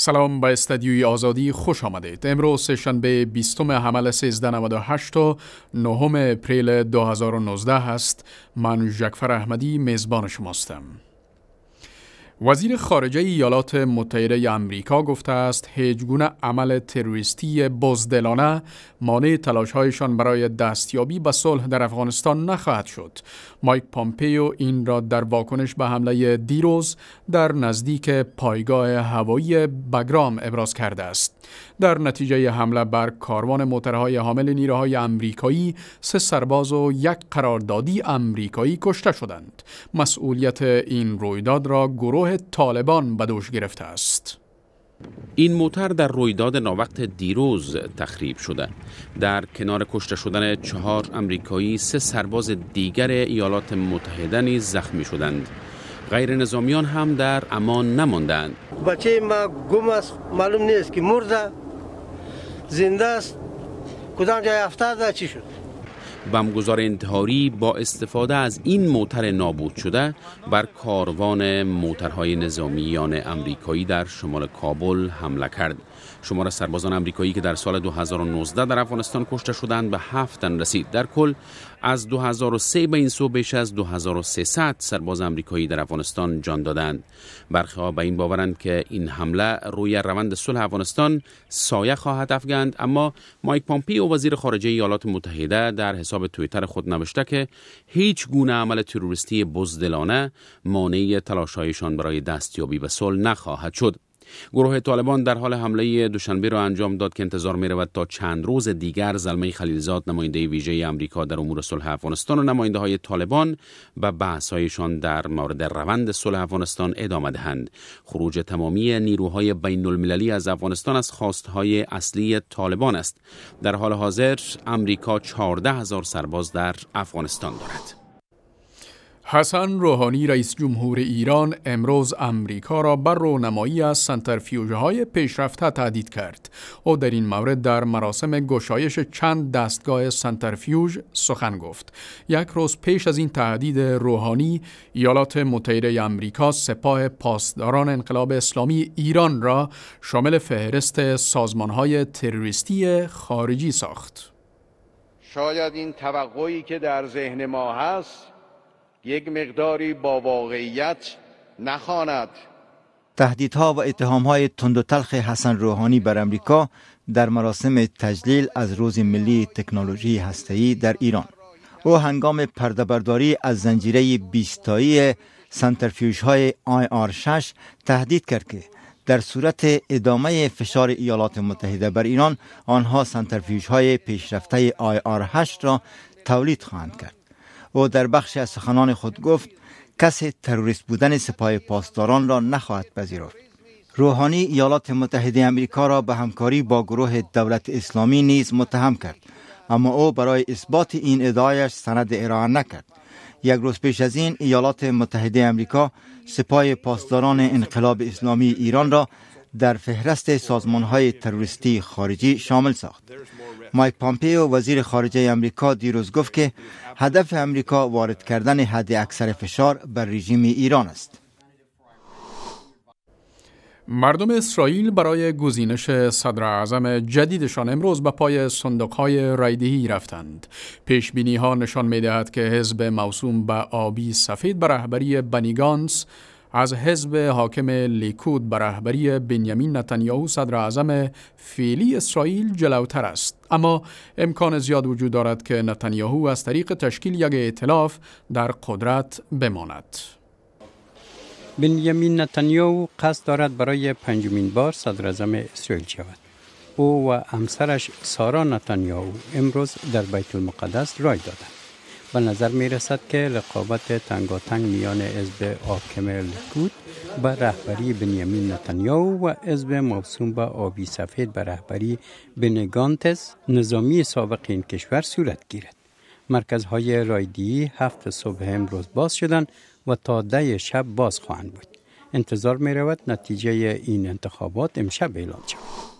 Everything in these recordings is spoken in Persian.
سلام به استدیوی آزادی خوش آمدید امروز سهشنبه 20 حمل 1398 و نهم اپریل 2019 است من جکفر احمدی میزبان شماستم وزیر خارجه ایالات متحده آمریکا امریکا گفته است هیچگونه عمل تروریستی بزدلانه مانع تلاشهایشان برای دستیابی به صلح در افغانستان نخواهد شد. مایک پامپیو این را در واکنش به حمله دیروز در نزدیک پایگاه هوایی بگرام ابراز کرده است. در نتیجه حمله بر کاروان موترهای حامل نیروهای امریکایی سه سرباز و یک قراردادی امریکایی کشته شدند. مسئولیت این رویداد را گروه طالبان به دوش گرفته است. این موتر در رویداد ناوقت دیروز تخریب شده در کنار کشته شدن چهار امریکایی سه سرباز دیگر ایالات متحده نیز زخمی شدند غیر نظامیان هم در امان نماندند بچه ما گم است معلوم نیست که مرده زنده است کدام جای افتاده چی شد بمگذار انتحاری با استفاده از این موتر نابود شده بر کاروان موترهای نظامیان امریکایی در شمال کابل حمله کرد شمار سربازان امریکایی که در سال 2019 در افغانستان کشته شدند به هفتن رسید در کل از 2003 به این سو بیش از 2300 سرباز امریکایی در افغانستان جان دادند برخی به این باورند که این حمله روی روند صلح افغانستان سایه خواهد افگند اما مایک و وزیر خارجه ایالات متحده در حساب توییتر خود نوشته که هیچ گونه عمل تروریستی بزدلانه مانع تلاشایشان برای دستیابی به صلح نخواهد شد گروه طالبان در حال حمله دوشنبه را انجام داد که انتظار رود تا چند روز دیگر زلمه خلیلزاد نماینده ویژه آمریکا در امور صلح افغانستان و نماینده های طالبان و هایشان در مورد روند صلح افغانستان ادامه دهند خروج تمامی نیروهای بین المللی از افغانستان از خواستهای اصلی طالبان است در حال حاضر امریکا 14 هزار سرباز در افغانستان دارد حسن روحانی رئیس جمهور ایران امروز امریکا را بر رونمایی از سنترفیوژه های پیشرفته تهدید کرد او در این مورد در مراسم گشایش چند دستگاه سنترفیوژ سخن گفت یک روز پیش از این تهدید روحانی ایالات متحده امریکا سپاه پاسداران انقلاب اسلامی ایران را شامل فهرست سازمان های تروریستی خارجی ساخت شاید این توقعی که در ذهن ما هست یک مقداری با واقعیت نخواند تهدیدها و اتهامهای تند و تلخ حسن روحانی بر امریکا در مراسم تجلیل از روز ملی تکنولوژی هسته‌ای در ایران او هنگام پردهبرداری از زنجیره بیستایی سنترفیوش های آی آر 6 تهدید کرد که در صورت ادامه فشار ایالات متحده بر ایران آنها سنترفیوش های پیشرفته آی آر 8 را تولید خواهند کرد او در بخش از سخنان خود گفت کسی تروریست بودن سپاه پاسداران را نخواهد پذیرفت روحانی ایالات متحده امریکا را به همکاری با گروه دولت اسلامی نیز متهم کرد اما او برای اثبات این ادعایش سند ارائه نکرد یک روز پیش از این ایالات متحده امریکا سپاه پاسداران انقلاب اسلامی ایران را در فهرست سازمان های تروریستی خارجی شامل ساخت مایک پامپیو وزیر خارجه امریکا دیروز گفت که هدف امریکا وارد کردن حد اکثر فشار بر رژیم ایران است. مردم اسرائیل برای گزینش صدر اعظم جدیدشان امروز به پای صندوق های رایدهی رفتند. پیش ها نشان می دهد که حزب موسوم به آبی سفید بر رهبری بنیگانس از حزب حاکم لیکود به رهبری بنیامین نتانیاهو صدر اعظم فعلی اسرائیل جلوتر است اما امکان زیاد وجود دارد که نتانیاهو از طریق تشکیل یک ائتلاف در قدرت بماند بنیامین نتانیاهو قصد دارد برای پنجمین بار صدر اعظم اسرائیل شود او و همسرش سارا نتانیاهو امروز در بیت المقدس رای دادند به نظر می رسد که رقابت تنگاتنگ میان حزب حاکم لیکود به رهبری بنیامین نتانیاهو و حزب موسوم به آبی سفید به رهبری بنگانتس نظامی سابق این کشور صورت گیرد مرکزهای رایدی هفت صبح امروز باز شدند و تا ده شب باز خواهند بود انتظار می رود نتیجه این انتخابات امشب اعلام شود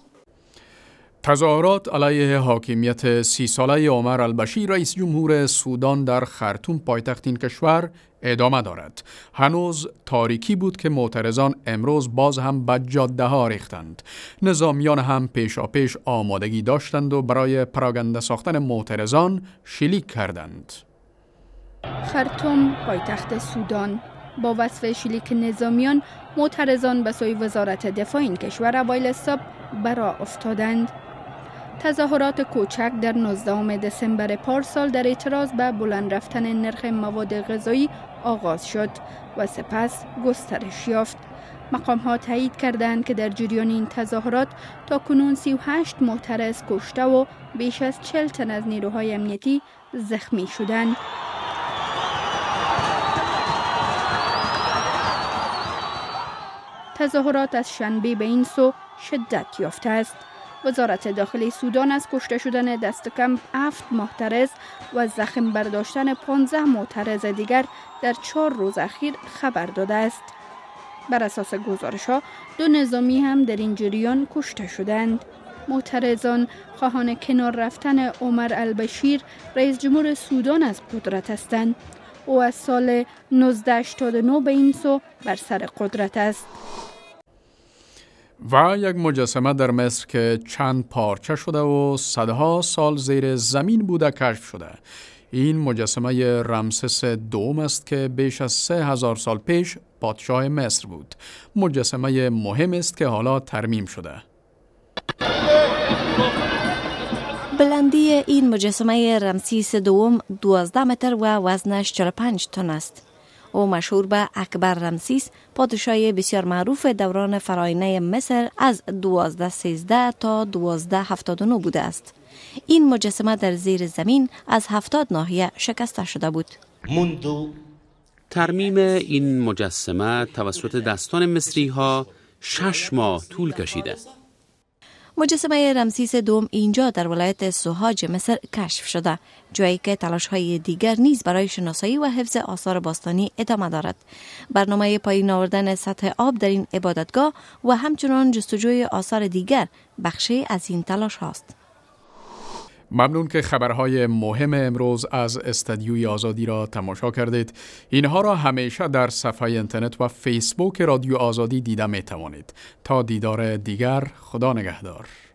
تظاهرات علیه حاکمیت سی ساله عمر البشیر رئیس جمهور سودان در خرطوم پایتخت این کشور ادامه دارد. هنوز تاریکی بود که معترضان امروز باز هم به جاده ها ریختند. نظامیان هم پیشا پیش آمادگی داشتند و برای پراگنده ساختن معترضان شلیک کردند. خرطوم پایتخت سودان با وصف شلیک نظامیان معترضان به سوی وزارت دفاع این کشور اوایل صبح برا افتادند تظاهرات کوچک در 19 دسامبر پارسال در اعتراض به بلند رفتن نرخ مواد غذایی آغاز شد و سپس گسترش یافت. مقام ها تایید کردند که در جریان این تظاهرات تا کنون 38 معترض کشته و بیش از 40 تن از نیروهای امنیتی زخمی شدند. تظاهرات از شنبه به این سو شدت یافته است. وزارت داخلی سودان از کشته شدن دست کم هفت محترز و زخم برداشتن 15 معترض دیگر در چهار روز اخیر خبر داده است. بر اساس گزارش ها دو نظامی هم در این جریان کشته شدند. معترضان خواهان کنار رفتن عمر البشیر رئیس جمهور سودان از قدرت هستند. او از سال 1989 به این سو بر سر قدرت است. و یک مجسمه در مصر که چند پارچه شده و صدها سال زیر زمین بوده کشف شده این مجسمه رمسس دوم است که بیش از سه هزار سال پیش پادشاه مصر بود مجسمه مهم است که حالا ترمیم شده بلندی این مجسمه رمسیس دوم 12 متر و وزنش 45 تن است او مشهور به اکبر رمسیس پادشاه بسیار معروف دوران فراینه مصر از 1213 تا 1279 بوده است این مجسمه در زیر زمین از هفتاد ناحیه شکسته شده بود ترمیم این مجسمه توسط دستان مصری ها شش ماه طول کشیده مجسمه رمسیس دوم اینجا در ولایت سوهاج مصر کشف شده جایی که تلاش های دیگر نیز برای شناسایی و حفظ آثار باستانی ادامه دارد برنامه پایین آوردن سطح آب در این عبادتگاه و همچنان جستجوی آثار دیگر بخشی از این تلاش هاست ممنون که خبرهای مهم امروز از استدیوی آزادی را تماشا کردید. اینها را همیشه در صفحه اینترنت و فیسبوک رادیو آزادی دیده می توانید. تا دیدار دیگر خدا نگهدار.